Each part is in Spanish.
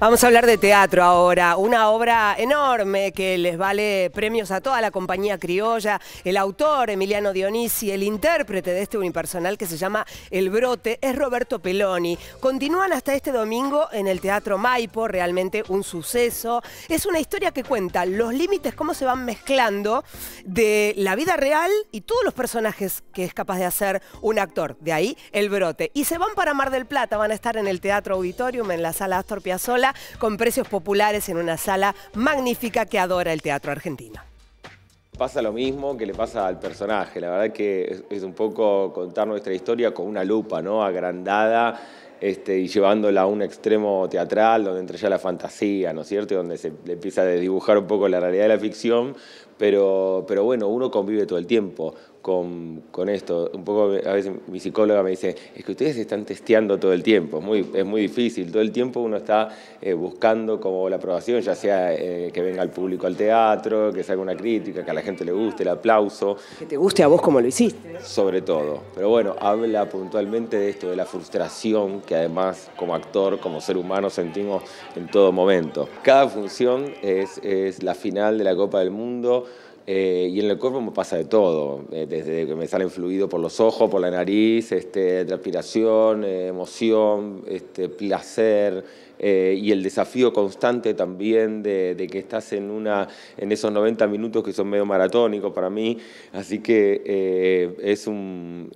Vamos a hablar de teatro ahora, una obra enorme que les vale premios a toda la compañía criolla. El autor, Emiliano Dionisi, el intérprete de este unipersonal que se llama El Brote, es Roberto Peloni. Continúan hasta este domingo en el Teatro Maipo, realmente un suceso. Es una historia que cuenta los límites, cómo se van mezclando de la vida real y todos los personajes que es capaz de hacer un actor. De ahí, El Brote. Y se van para Mar del Plata, van a estar en el Teatro Auditorium, en la sala Astor Piazzolla con precios populares en una sala magnífica que adora el teatro argentino. Pasa lo mismo que le pasa al personaje, la verdad que es, un poco contar nuestra historia con una lupa, ¿no? Agrandada. Este, y llevándola a un extremo teatral donde entre ya la fantasía, ¿no es cierto? donde se empieza a dibujar un poco la realidad de la ficción, pero, pero bueno, uno convive todo el tiempo con, esto. Un poco a veces mi psicóloga me dice, es que ustedes están testeando todo el tiempo, es muy, es muy difícil, todo el tiempo uno está eh, buscando como la aprobación, ya sea eh, que venga el público al teatro, que salga una crítica, que a la gente le guste, el aplauso. Que te guste a vos como lo hiciste. Sobre todo, pero bueno, habla puntualmente de esto, de la frustración que además como actor, como ser humano sentimos en todo momento. Cada función es, es la final de la Copa del Mundo eh, y en el cuerpo me pasa de todo, eh, desde que me sale influido por los ojos, por la nariz, este, transpiración, eh, emoción, este, placer, eh, y el desafío constante también de, que estás en, una, en esos 90 minutos que son medio maratónicos para mí, así que eh, es,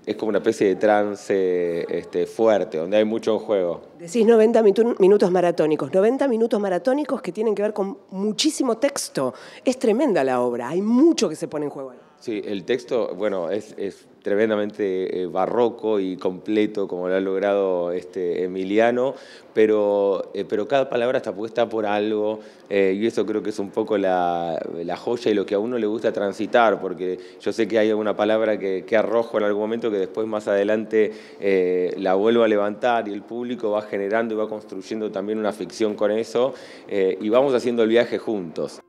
es como una especie de trance este, fuerte, donde hay mucho en juego. Decís 90 minutos maratónicos, 90 minutos maratónicos que tienen que ver con muchísimo texto, es tremenda la obra, hay mucho que se pone en juego ahí. Sí, el texto, bueno, es, tremendamente eh, barroco y completo como lo ha logrado este Emiliano, pero, eh, cada palabra está puesta por algo eh, y eso creo que es un poco la, joya y lo que a uno le gusta transitar, porque yo sé que hay alguna palabra que, que arrojo en algún momento que después más adelante la vuelvo a levantar y el público va generando y va construyendo también una ficción con eso y vamos haciendo el viaje juntos.